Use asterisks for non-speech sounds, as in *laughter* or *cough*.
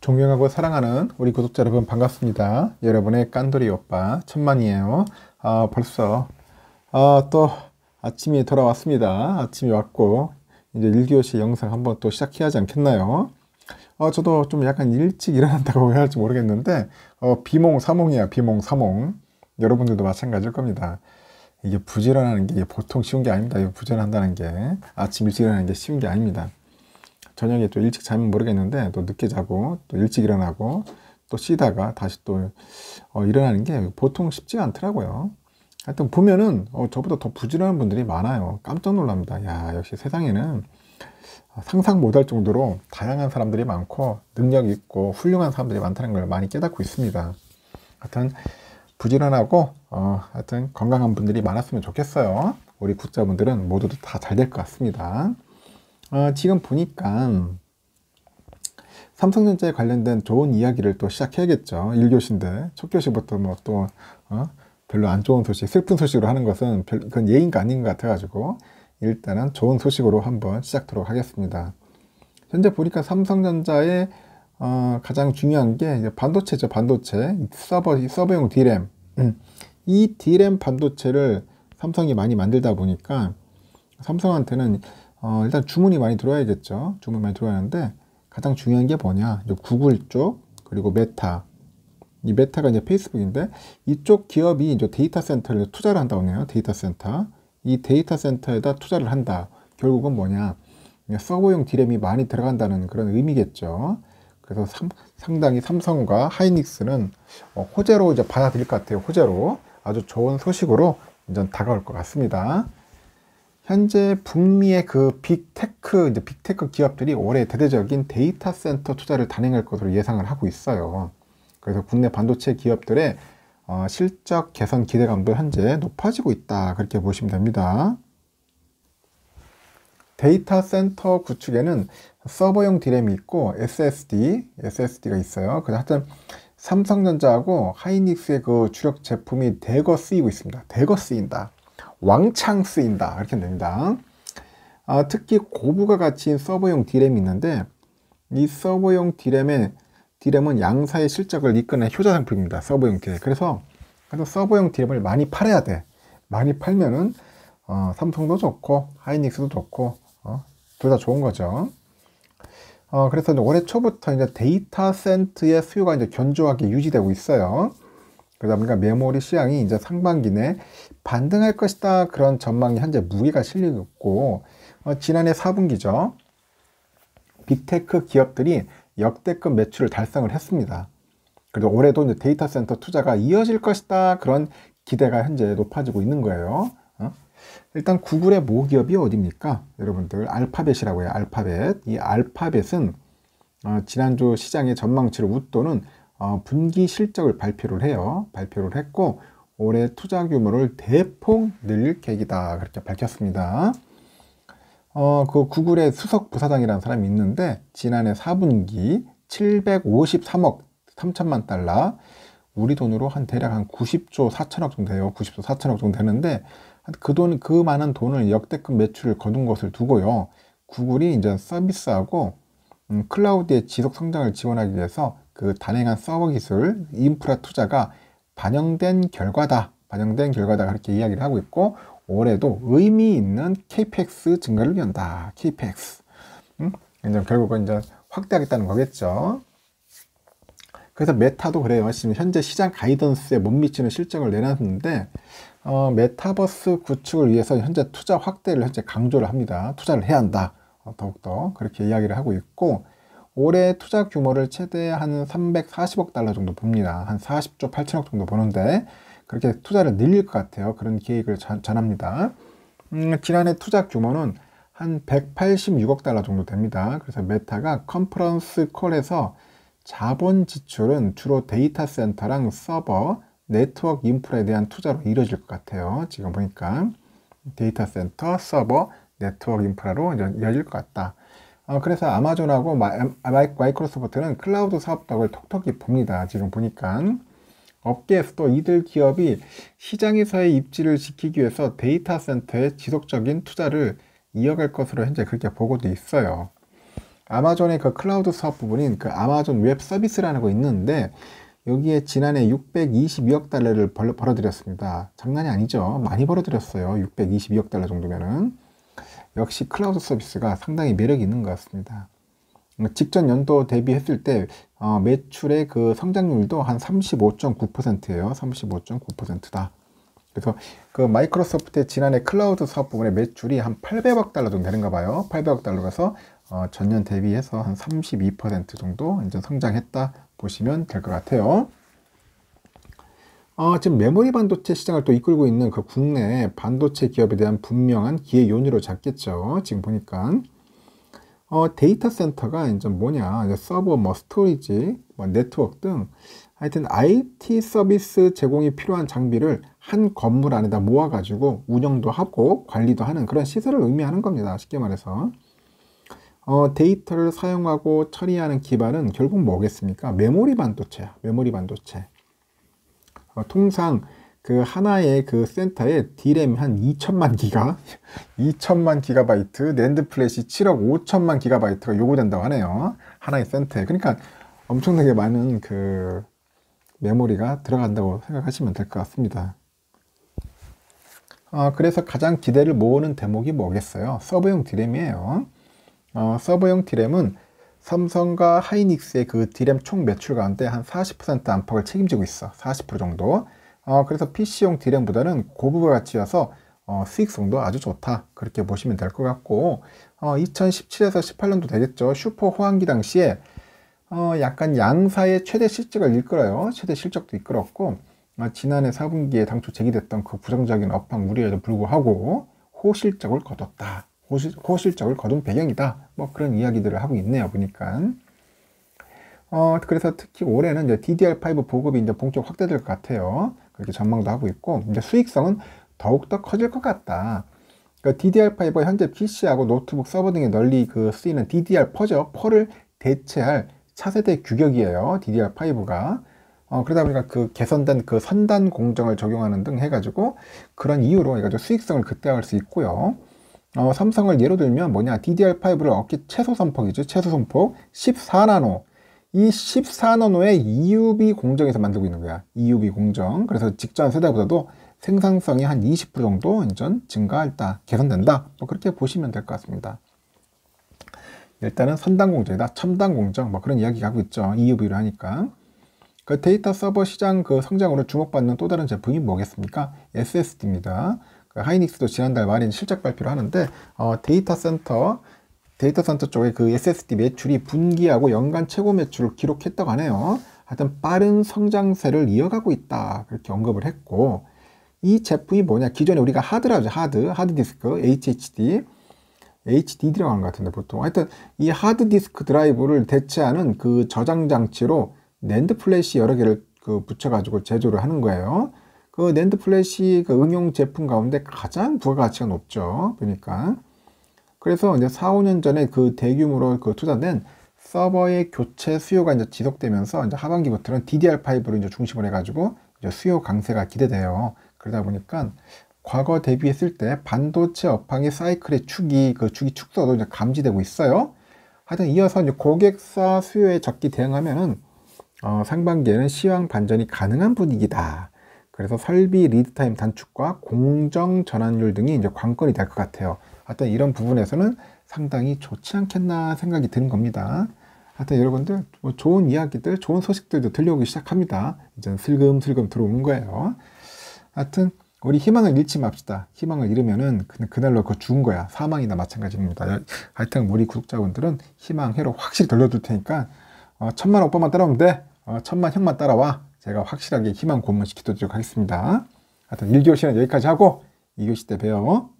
존경하고 사랑하는 우리 구독자 여러분 반갑습니다. 여러분의 깐돌이 오빠 천만이에요. 아, 벌써 아, 또 아침이 돌아왔습니다. 아침이 왔고 이제 1교시 영상 한번 또 시작해야 하지 않겠나요? 어, 저도 좀 약간 일찍 일어난다고 *laughs* 해야 할지 모르겠는데 어, 비몽사몽이야 비몽사몽 여러분들도 마찬가지일 겁니다. 이게 부지런하는 게 보통 쉬운 게 아닙니다. 부지런한다는 게 아침 일찍 일어나는 게 쉬운 게 아닙니다. 저녁에 또 일찍 자면 모르겠는데 또 늦게 자고 또 일찍 일어나고 또 쉬다가 다시 또 어, 일어나는 게 보통 쉽지가 않더라고요. 하여튼 보면은 어, 저보다 더 부지런한 분들이 많아요. 깜짝 놀랍니다. 야 역시 세상에는 상상 못 할 정도로 다양한 사람들이 많고 능력 있고 훌륭한 사람들이 많다는 걸 많이 깨닫고 있습니다. 하여튼 부지런하고 어, 하여튼 건강한 분들이 많았으면 좋겠어요. 우리 국자분들은 모두 다 잘 될 것 같습니다. 어, 지금 보니까 삼성전자에 관련된 좋은 이야기를 또 시작해야겠죠. 1교시인데 첫 교시부터 뭐또 어? 별로 안 좋은 소식, 슬픈 소식으로 하는 것은 별, 그건 예인가 아닌 가 같아가지고 일단은 좋은 소식으로 한번 시작하도록 하겠습니다. 현재 보니까 삼성전자의 어, 가장 중요한 게 반도체죠. 반도체 서버 서버용 D램 음. 이 D램 반도체를 삼성이 많이 만들다 보니까 삼성한테는 어, 일단 주문이 많이 들어와야겠죠. 주문이 많이 들어와는데 가장 중요한 게 뭐냐? 이제 구글 쪽 그리고 메타 이 메타가 이제 페이스북인데 이쪽 기업이 이제 데이터 센터를 투자를 한다고 해요. 데이터 센터 이 데이터 센터에다 투자를 한다. 결국은 뭐냐? 서버용 디램이 많이 들어간다는 그런 의미겠죠. 그래서 삼, 상당히 삼성과 하이닉스는 어, 호재로 이제 받아들일 것 같아요. 호재로 아주 좋은 소식으로 이제 다가올 것 같습니다. 현재 북미의 그 빅테크, 빅테크 기업들이 올해 대대적인 데이터 센터 투자를 단행할 것으로 예상을 하고 있어요. 그래서 국내 반도체 기업들의 어, 실적 개선 기대감도 현재 높아지고 있다. 그렇게 보시면 됩니다. 데이터 센터 구축에는 서버용 디램이 있고 SSD, SSD가 있어요. 그래서 하여튼 삼성전자하고 하이닉스의 그 주력 제품이 대거 쓰이고 있습니다. 대거 쓰인다. 왕창 쓰인다 이렇게 됩니다 아, 특히 고부가 갇힌 서버용 디램이 있는데 이 서버용 디램의 디램은 양사의 실적을 이끄는 효자 상품입니다 서버용 디램 그래서 그래서 서버용 디램을 많이 팔아야 돼 많이 팔면은 어, 삼성도 좋고 하이닉스도 좋고 어, 둘다 좋은 거죠 어, 그래서 올해 초부터 이제 데이터 센트의 수요가 이제 견조하게 유지되고 있어요 그러다 보니까 메모리 시향이 이제 상반기 내 반등할 것이다 그런 전망이 현재 무게가 실리고 있고 어, 지난해 4분기죠. 빅테크 기업들이 역대급 매출을 달성을 했습니다. 그리고 올해도 이제 데이터 센터 투자가 이어질 것이다 그런 기대가 현재 높아지고 있는 거예요. 어? 일단 구글의 모기업이 어디입니까? 여러분들 알파벳이라고 해요. 알파벳. 이 알파벳은 어, 지난주 시장의 전망치를 웃도는 어, 분기 실적을 발표를 해요. 발표를 했고 올해 투자 규모를 대폭 늘릴 계획이다 그렇게 밝혔습니다. 어, 그 구글의 수석 부사장이라는 사람이 있는데 지난해 4분기 753억 3천만 달러 우리 돈으로 한 대략 한 90조 4천억 정도 돼요. 90조 4천억 정도 되는데 그 돈, 그 많은 돈을 역대급 매출을 거둔 것을 두고요. 구글이 이제 서비스하고 음, 클라우드의 지속 성장을 지원하기 위해서 그 단행한 서버 기술, 인프라 투자가 반영된 결과다. 반영된 결과다. 그렇게 이야기를 하고 있고, 올해도 의미 있는 KPX 증가를 위한다. KPX. 음? 이제 결국은 이제 확대하겠다는 거겠죠. 그래서 메타도 그래요. 지금 현재 시장 가이던스에 못 미치는 실적을 내놨는데 어, 메타버스 구축을 위해서 현재 투자 확대를 현재 강조를 합니다. 투자를 해야 한다. 어, 더욱더 그렇게 이야기를 하고 있고 올해 투자 규모를 최대한 340억 달러 정도 봅니다. 한 40조 8천억 정도 보는데 그렇게 투자를 늘릴 것 같아요. 그런 계획을 전, 합니다 음, 지난해 투자 규모는 한 186억 달러 정도 됩니다. 그래서 메타가 컨퍼런스 콜에서 자본 지출은 주로 데이터 센터랑 서버, 네트워크 인프라에 대한 투자로 이루어질 것 같아요. 지금 보니까 데이터 센터, 서버, 네트워크 인프라로 이어질 것 같다. 어, 그래서 아마존하고 음, 아, 마이, 크로소프트는 클라우드 사업덕을 톡톡히 봅니다. 지금 보니까. 업계에서도 이들 기업이 시장에서의 입지를 지키기 위해서 데이터 센터에 지속적인 투자를 이어갈 것으로 현재 그렇게 보고도 있어요. 아마존의 그 클라우드 사업 부분인 그 아마존 웹 서비스라는 거 있는데 여기에 지난해 622억 달러를 벌, 벌어들였습니다. 장난이 아니죠. 많이 벌어들였어요. 622억 달러 정도면은. 역시 클라우드 서비스가 상당히 매력이 있는 것 같습니다. 음, 직전 연도 대비했을 때 어, 매출의 그 성장률도 한 35.9%예요. 35.9%다. 그래서 그 마이크로소프트의 지난해 클라우드 사업 부분의 매출이 한 800억 달러 정도 되는가 봐요. 800억 달러가서 어, 전년 대비해서 한 32% 정도 이제 성장했다 보시면 될 것 같아요. 어, 지금 메모리 반도체 시장을 또 이끌고 있는 그 국내 반도체 기업에 대한 분명한 기회 요인으로 잡겠죠. 지금 보니까 어, 데이터 센터가 이제 뭐냐, 이제 서버, 뭐 스토리지, 뭐 네트워크 등 하여튼 IT 서비스 제공이 필요한 장비를 한 건물 안에다 모아가지고 운영도 하고 관리도 하는 그런 시설을 의미하는 겁니다. 쉽게 말해서. 어, 데이터를 사용하고 처리하는 기반은 결국 뭐겠습니까? 메모리 반도체야. 메모리 반도체. 어, 통상 그 하나의 그 센터에 D램 한 2천만 기가, 2천만 *laughs* 기가바이트, 랜드 플래시 7억 5천만 기가바이트가 요구된다고 하네요. 하나의 센터에. 그러니까 엄청나게 많은 그 메모리가 들어간다고 생각하시면 될 것 같습니다. 어, 그래서 가장 기대를 모으는 대목이 뭐겠어요? 서버용 D램이에요. 어, 서버용 D램은 삼성과 하이닉스의 그 디램 총 매출 가운데 한 40% 안팎을 책임지고 있어. 40% 정도. 어, 그래서 PC용 디램보다는 고부가 그 가치여서 어, 수익성도 아주 좋다. 그렇게 보시면 될 것 같고 어, 2017에서 18년도 되겠죠. 슈퍼 호황기 당시에 어, 약간 양사의 최대 실적을 이끌어요. 최대 실적도 이끌었고 아, 지난해 4분기에 당초 제기됐던 그 부정적인 업황 무리에도 불구하고 호실적을 거뒀다. 고실적을 거둔 배경이다. 뭐 그런 이야기들을 하고 있네요. 보니까. 어, 그래서 특히 올해는 이제 DDR5 보급이 이제 본격 확대될 것 같아요. 그렇게 전망도 하고 있고, 이제 수익성은 더욱더 커질 것 같다. 그러니까 d d r 5 현재 PC하고 노트북 서버 등에 널리 그 쓰이는 DDR4죠. 4를 대체할 차세대 규격이에요. DDR5가. 어, 그러다 보니까 그 개선된 그 선단 공정을 적용하는 등 해가지고 그런 이유로 해가지고 수익성을 극대화할 수 있고요. 어, 삼성을 예로 들면 뭐냐 DDR5를 얻기 최소 선폭이죠 최소 선폭 14나노 이 14나노의 EUV 공정에서 만들고 있는 거야 EUV 공정 그래서 직전 세대보다도 생산성이 한 20% 정도 완전 증가했다 개선된다 뭐 그렇게 보시면 될 것 같습니다 일단은 선단 공정이다 첨단 공정 뭐 그런 이야기 하고 있죠 EUV로 하니까 그 데이터 서버 시장 그 성장으로 주목받는 또 다른 제품이 뭐겠습니까 SSD입니다 그 하이닉스도 지난달 말인 실적 발표를 하는데 어, 데이터 센터 데이터 센터 쪽에 그 SSD 매출이 분기하고 연간 최고 매출을 기록했다고 하네요. 하여튼 빠른 성장세를 이어가고 있다 그렇게 언급을 했고 이 제품이 뭐냐 기존에 우리가 하드라죠 하드 하드디스크 HHD HDD라고 는것 같은데 보통 하여튼 이 하드디스크 드라이브를 대체하는 그 저장 장치로 낸드 플래시 여러 개를 그 붙여가지고 제조를 하는 거예요. 그 낸드 플래시 그 응용 제품 가운데 가장 부가가치가 높죠. 그러니까 그래서 이제 4, 5년 전에 그 대규모로 그 투자된 서버의 교체 수요가 이제 지속되면서 이제 하반기부터는 DDR5로 이제 중심을 해가지고 이제 수요 강세가 기대돼요. 그러다 보니까 과거 대비했을 때 반도체 업황의 사이클의 축이 그 축이 축소도 이제 감지되고 있어요. 하여튼 이어서 이제 고객사 수요에 적기 대응하면은 어, 상반기에는 시황 반전이 가능한 분위기다. 그래서 설비 리드타임 단축과 공정 전환율 등이 이제 관건이 될 것 같아요. 하여튼 이런 부분에서는 상당히 좋지 않겠나 생각이 드는 겁니다. 하여튼 여러분들 뭐 좋은 이야기들, 좋은 소식들도 들려오기 시작합니다. 이제 슬금슬금 들어오는 거예요. 하여튼 우리 희망을 잃지 맙시다. 희망을 잃으면은 그날로그 죽은 거야. 사망이나 마찬가지입니다. 하여튼 우리 구독자분들은 희망 회로 확실히 돌려줄 테니까 어, 천만 오빠만 따라오면 돼. 어, 천만 형만 따라와. 제가 확실하게 희망 고문시키도록 하겠습니다. 하여튼 1교시는 여기까지 하고 2교시 때 봬요.